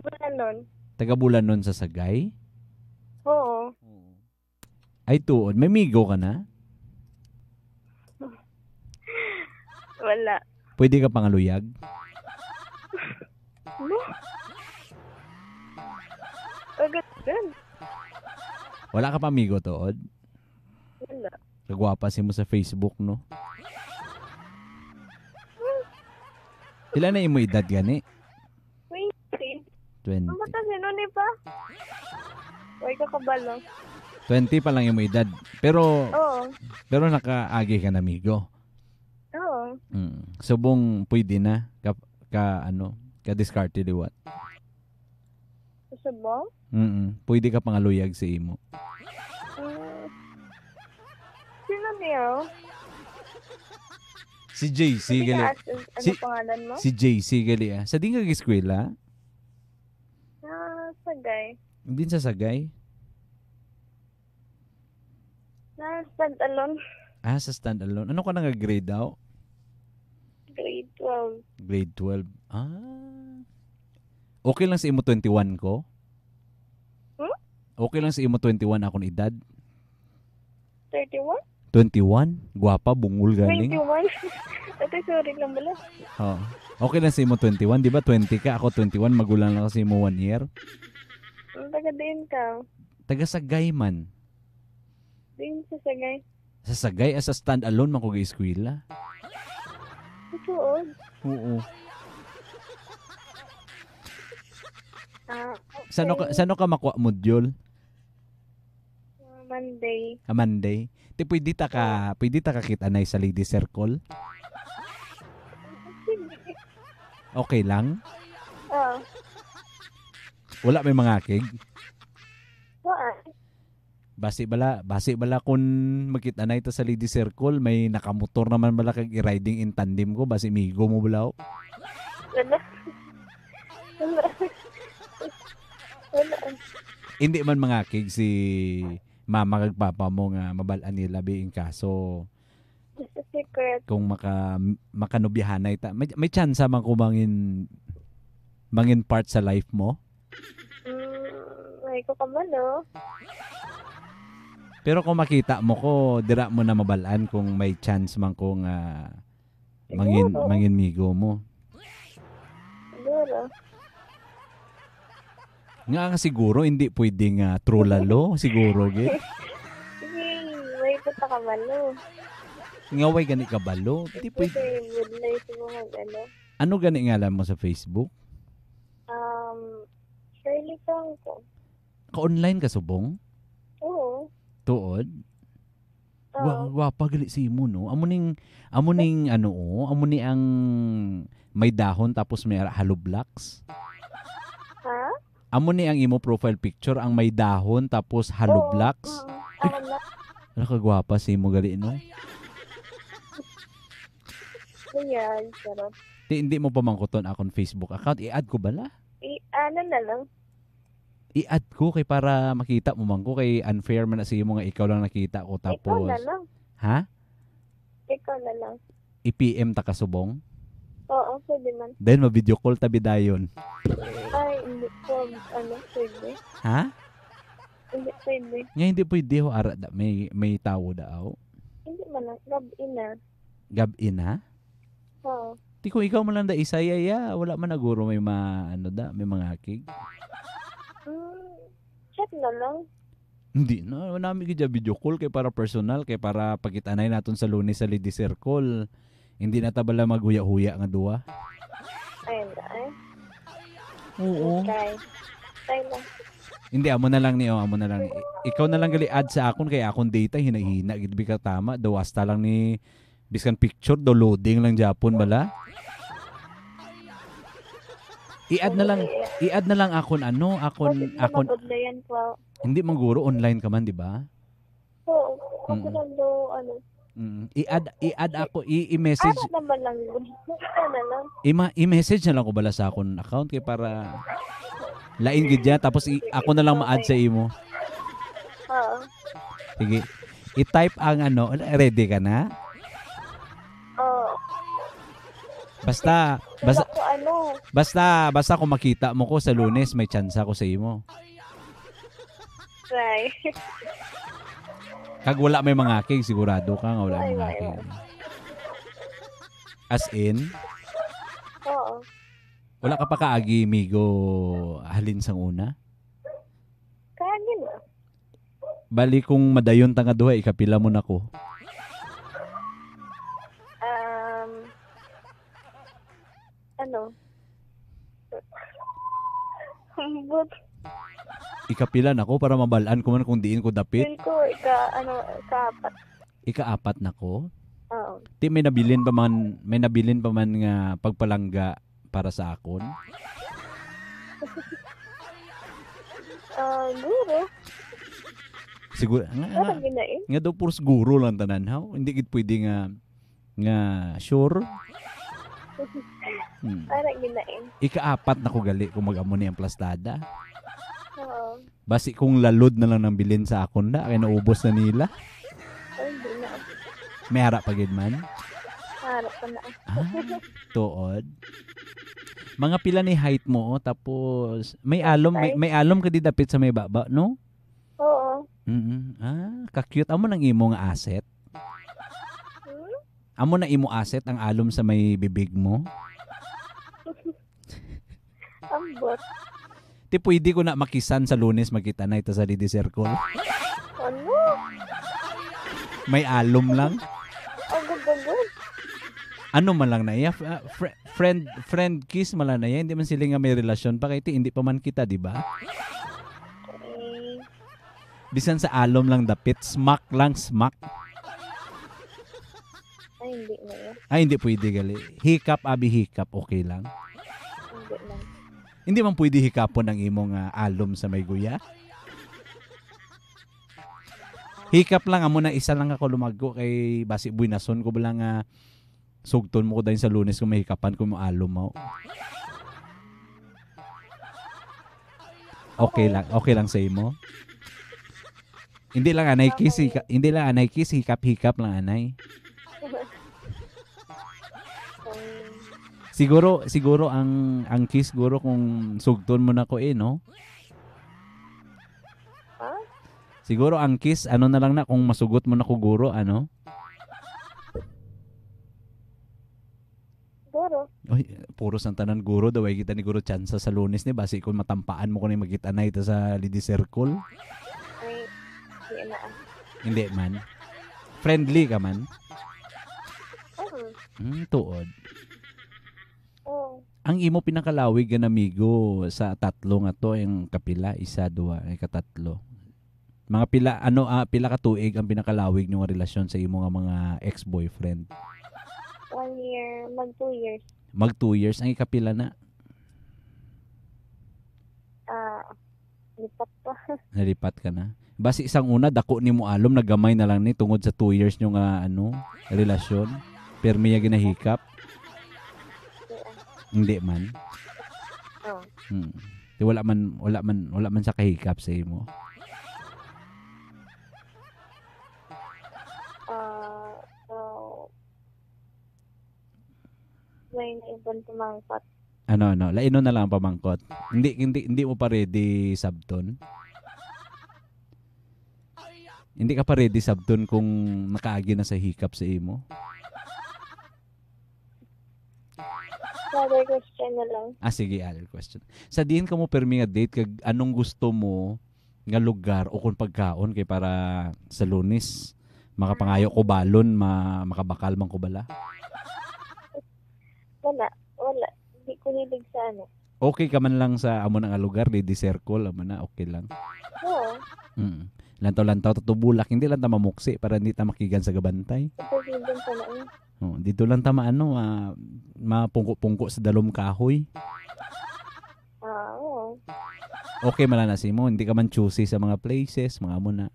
Bulanon. Taga Bulanon sa Sagay? Oo. Ay, tuon. May migo ka na? Wala. Pwede ka pangaluyag? Ano? Agad din. Wala ka pa migo, tuod? Wala. Kagwapa si mo sa Facebook, no? Sila na yung mo edad gani. 20. Mata si nun eh pa. Uy, kakabalo. 20 pa lang yung edad. Pero, Oo. pero nakaagi ka na, amigo. Oo. Mm. So, bong pwede na ka, ka ano, ka discarded liwat. Gusto Mm Pwede ka pangaluyag sa imo. Mm. Sino niyo? Si JC, Sige, gali. ano Si- pangalan mo? Si JC, gali ah. Sa di nga eskwela Sagay. Din sa Sagay? Na stand Ah, sa stand Ano ka nang grade daw? Grade 12. Grade 12. Ah. Okay lang sa imo 21 ko? Hmm? Okay lang sa imo 21 akong edad? 31? 21? Guwapa, bungul, galing. 21? Ate, sorry lang bala. Oo. Oh. Okay lang sa imo 21, di ba? 20 ka, ako 21, magulang lang kasi mo 1 year. Taga din ka. Taga Sagay man. Din sa Sagay. Sa Sagay, as ah, a stand-alone, man makugay-eskwila. Tuod? Oo. Ah, okay. Sano ka, sano ka makuha modyol? Monday. A Monday? Ti pwede ta ka, pwede ta ka kita na sa lady circle? Okay lang? Oo. Wala may mga akig? Wala. Basi bala, basi bala kung magkita na ito sa lady circle, may nakamotor naman bala kag riding in tandem ko, basi migo mo bala Hindi man mga kig si mamakagpapa mo nga mabalaan ni labi in kaso secret kung maka makanubyahan na ita may, may chance man ko mangin mangin part sa life mo mm, ay ko kaman no pero kung makita mo ko dira mo na mabalaan kung may chance man ko nga mangin mangin migo mo Siguro. Nga siguro, hindi pwedeng uh, ah, trulalo, siguro. Git. May puta ka balo. Ngaway gani ka balo. Hindi pwede. Kasi good life mo mag ano. Ano gani nga alam mo sa Facebook? Um, Shirley ko. Ka-online ka, Subong? Oo. Tuod? Wa, wa pagali si mo no. Amo ning amo ning ano o, oh, amo ni ang may dahon tapos may halo blocks. Amo ni ang imo profile picture ang may dahon tapos halo blocks. Ano kagwapa si mo gali no? Ayan, sarap. Di, hindi mo pa mangkuton akong Facebook account. I-add ko bala? I-ano na lang. I-add ko kay para makita mo man ko kay unfair man na sa imo nga ikaw lang nakita ko tapos. Ikaw na lang. Ha? Ikaw na lang. I-PM ta ka kasubong? Oo, pwede man. Then, ma-video call tabi dayon. Ay, hindi po. Ano, pwede. Ha? Hindi pwede. Nga, hindi pwede ho, ara, da, may, may tao daaw. Hindi man lang, gabi Gab in na? Oo. Di kung ikaw mo lang da isaya, ya, wala man naguro may ma, ano da, may mga hakig. Mm, chat na lang. Hindi na. No, namin kaya video call kay para personal, kay para pagitanay natin sa lunes sa Lady Circle. Hindi na tabala maghuya-huya nga duwa. Ayun ba ay? Eh? Oo. Try. Try lang. Hindi, amo na lang niyo, oh, amo na lang. ikaw na lang gali add sa akon kay akon data hinahina gid ka tama, daw hasta lang ni biskan picture do loading lang Japon bala. I-add na lang, i-add na lang akon ano, akon akon. Hindi maguro online ka man, di ba? Oo. Kasi lang daw, ano, Mm, i-add i-add ako i-message. Ano naman lang yun? Ano lang? I- message na lang ko bala sa akong account kay para lain gid ya tapos i- ako na lang ma-add sa imo. Oo. Sige. I-type ang ano, ready ka na? Oo. Basta basta ano. Basta basta kung makita mo ko sa Lunes may chance ako sa imo. Right. Kag wala may mga aking, sigurado ka nga wala may mga aking. As in? Oo. Wala ka pa kaagi, migo, halin sang una? Kaagi na. Bali kung madayon tanga duha, ikapila mo na ko. ikapilan ako para mabalaan ko man kung diin ko dapit. Yun ko, ika, ano, ikaapat. Ikaapat na ko? Oo. Ti, may nabilin pa man, may nabilin pa man nga pagpalangga para sa akon? Ah, uh, guro. Siguro, nga, nga, nga daw puro siguro lang tanan, ha? Hindi kit pwede nga, nga, sure. Hmm. Para ginain. Ikaapat na ko gali kung mag-amo ni ang plastada. Basi kung lalod na lang ng bilin sa akon na, kaya naubos na nila. Ay, May harap pa gid man? Harap pa na. ah, tuod. Mga pila ni height mo, oh, tapos may alom, may, may alom ka di dapit sa may baba, no? Oo. Mm-mm. Ah, ka-cute. Amo nang imo nga asset? Hmm? Amo na imo asset ang alom sa may bibig mo? Ambot. Ti pwede ko na makisan sa lunes magkita na ito sa Lady Circle. Ano? May alom lang. Ano, ano man lang na iya? Uh, fr- friend friend kiss man lang na iya. Hindi man sila nga may relasyon pa kay ti hindi pa man kita, di ba? Mm. Bisan sa alom lang dapit, smack lang smack. Ay, hindi na Ay, hindi pwede gali. Hiccup, abi hiccup, okay lang. Hindi man pwede hikapon ang imong uh, ah, alum sa may guya. Hikap lang amo na isa lang ako lumago kay basi Buynason ko lang nga uh, sugton mo ko dahil sa lunes kung mahikapan ko mo alum mo. Okay lang, okay lang sa imo. Hindi lang anay kiss, hikap, hindi lang anay kiss, hikap-hikap lang anay. siguro siguro ang ang kiss siguro kung sugton mo na ko eh, no? Huh? Siguro ang kiss, ano na lang na kung masugot mo na ko guro, ano? Guro. Oy, puro sang tanan guro daw kita ni guro chance sa lunes ni basi kung matampaan mo ko ni magita na ito sa Lady Circle. Ay, hindi ah. Hindi man. Friendly ka man. Mm, tuod ang imo pinakalawig nga amigo sa tatlo nga to ang kapila isa duha ay katatlo mga pila ano ah, pila ka tuig ang pinakalawig nga relasyon sa imo nga mga ex-boyfriend one year mag two years mag two years ang ikapila na ah uh, lipat pa nalipat ka na basi isang una dako ni mo alom nagamay na lang ni tungod sa two years nyo nga ano relasyon permiya ginahikap hindi man. Oh. Hmm. Di wala man wala man wala man sa kahikap sa imo. Uh, so, may naibon pamangkot. Ano ano, lainon na lang pamangkot. Hindi hindi hindi mo pa ready sabton. Hindi ka pa ready sabton kung nakaagi na sa hiccup sa imo. Other question na lang. Ah, sige, other question. Sa diin ka mo permi nga date, kag anong gusto mo nga lugar o kung pagkaon kay para sa lunis makapangayo ko balon ma, makabakal man ko bala wala wala di ko hilig sa ano okay ka man lang sa amo nang lugar di, di circle amo na okay lang oo oh. mm. lantaw lantaw tutubulak hindi lang ta mamuksi para hindi ta makigan sa gabantay Oo, dito lang ta maano uh, mapungko-pungko sa dalom kahoy? Ah, oo. Okay man na si mo, hindi ka man choosy sa mga places, mga na.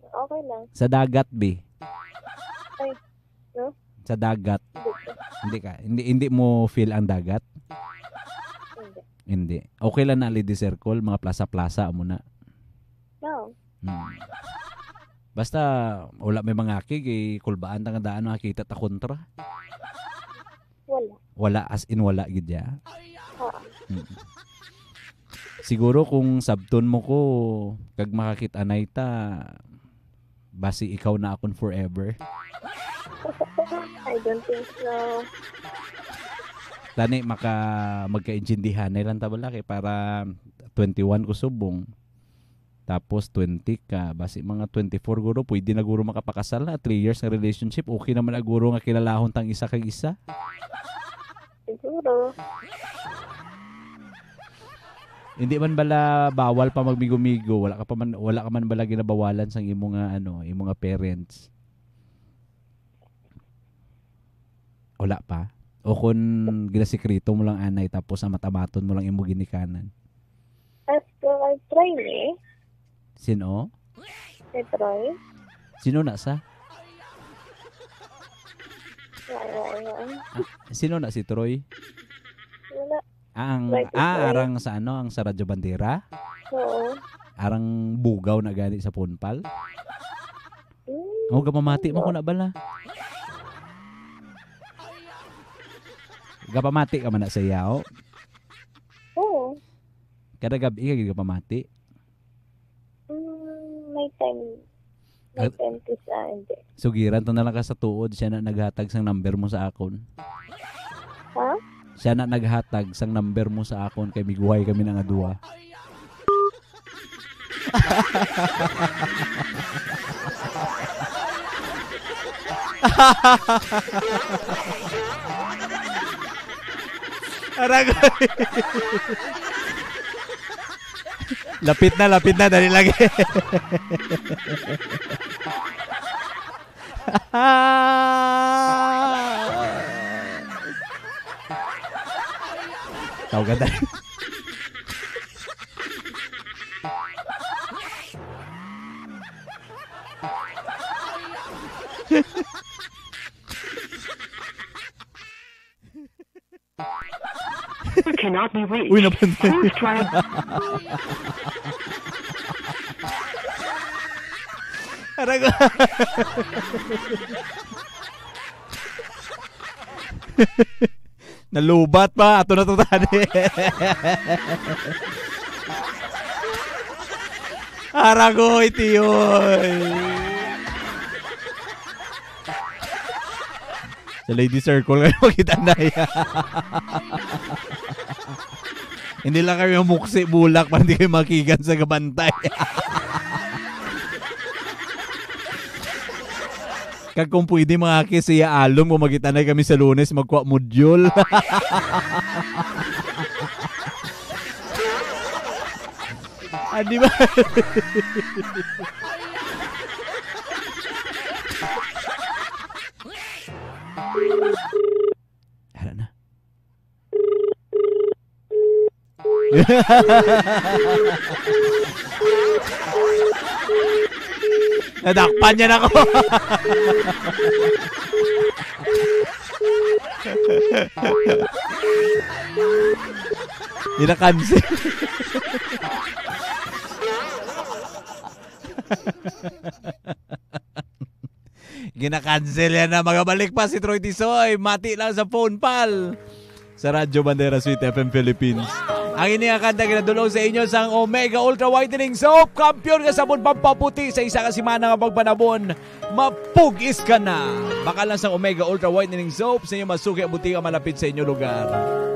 Okay lang. Sa dagat, be. Ay, no? Sa dagat. hindi ka, hindi, hindi mo feel ang dagat? Hindi. Okay lang na, Lady Circle, mga plaza-plaza na. No. Hmm. Basta, wala may mga akig, eh, kulbaan na daan makikita ta kontra. Wala. Wala, as in wala, gidya. Oo. Hmm. Siguro kung sabton mo ko, kag makakita na ita, basi ikaw na akon forever. I don't think so. Tani, maka, magkaintindihan na ilan kay para 21 ko subong. Tapos 20 ka, base mga 24 guro, pwede na guro makapakasal na. 3 years na relationship, okay naman na guro nga kilalahon tang isa kag isa. Siguro. Hindi man bala bawal pa magmigo-migo, wala ka pa man wala ka man bala ginabawalan sang imo nga ah, ano, imo nga ah, parents. Wala pa. O kung ginasikreto mo lang anay tapos ang matabaton mo lang imo ginikanan. As to I try eh. Sino? Si Troy. Sino na sa? Wala, Ah, sino na si Troy? Wala. ang, ah, arang sa ano, ang sa Radyo Bandera? Oo. Arang bugaw na gani sa Punpal? Mm, oh, gamamati mo ko na bala. Gapamati ka man na sa yaw? Oo. Kada gabi ka gapamati? may time. May time ko sa hindi. Sugiran to na lang ka sa tuod, siya na naghatag sang number mo sa akon. Ha? Siya na naghatag sang number mo sa akon kay miguhay kami na adua. duwa. Aragoy. Lapit na, lapit na. Dali lagi. Tawagan tayo. not be reached. Uy, napansin. Please try Aray Nalubat pa. Ato na to tani. Aragoy, tiyoy. Sa Lady Circle ngayon, makita na yan. Hindi lang kayo muksi bulak para hindi kayo makigan sa gabantay. Kag kung pwede mga kis, siya alam kung magitanay kami sa lunes, magkwa modyol. ah, di ba? Nadakpan niya na ako. Hindi na cancel. yan na. Magabalik pa si Troy Tisoy. Mati lang sa phone, pal. Sa Radyo Bandera Suite FM Philippines. Wow! Ang iniakanta kinadulong sa inyo sang Omega Ultra Whitening Soap. Kampiyon ka sabon pampaputi sa isa ka simana nga pagpanabon. Mapugis ka na. Baka lang sang Omega Ultra Whitening Soap sa inyo masuki ang butika malapit sa inyo lugar.